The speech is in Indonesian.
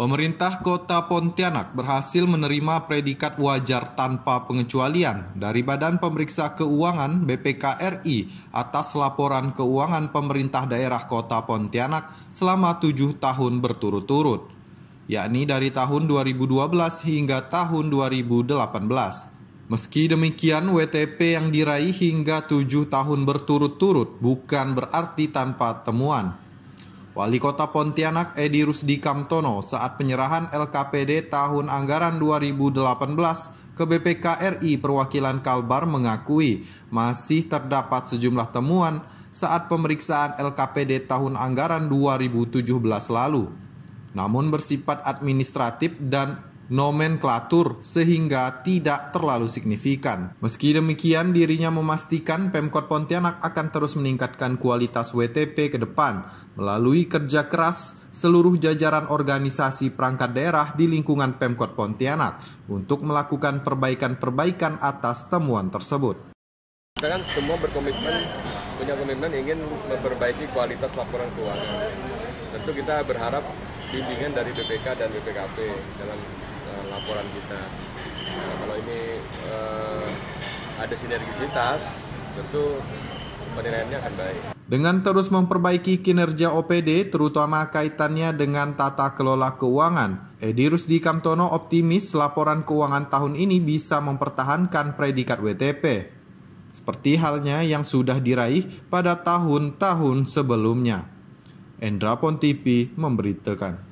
Pemerintah Kota Pontianak berhasil menerima predikat wajar tanpa pengecualian dari Badan Pemeriksa Keuangan (BPKRI) atas laporan keuangan pemerintah daerah Kota Pontianak selama tujuh tahun berturut-turut, yakni dari tahun 2012 hingga tahun 2018. Meski demikian, WTP yang diraih hingga tujuh tahun berturut-turut bukan berarti tanpa temuan Wali Kota Pontianak Edi Rusdi Kamtono saat penyerahan LKPD tahun anggaran 2018 ke BPK RI Perwakilan Kalbar mengakui masih terdapat sejumlah temuan saat pemeriksaan LKPD tahun anggaran 2017 lalu. Namun bersifat administratif dan nomenklatur sehingga tidak terlalu signifikan. Meski demikian, dirinya memastikan Pemkot Pontianak akan terus meningkatkan kualitas WTP ke depan melalui kerja keras seluruh jajaran organisasi perangkat daerah di lingkungan Pemkot Pontianak untuk melakukan perbaikan-perbaikan atas temuan tersebut. Kita kan semua berkomitmen, punya komitmen ingin memperbaiki kualitas laporan keuangan. Tentu kita berharap bimbingan dari BPK dan BPKP dalam uh, laporan kita. Nah, kalau ini uh, ada sinergisitas, tentu penilaiannya akan baik. Dengan terus memperbaiki kinerja OPD, terutama kaitannya dengan tata kelola keuangan, Edi Rusdi Kamtono optimis laporan keuangan tahun ini bisa mempertahankan predikat WTP, seperti halnya yang sudah diraih pada tahun-tahun sebelumnya. Endra Pontipi memberitakan.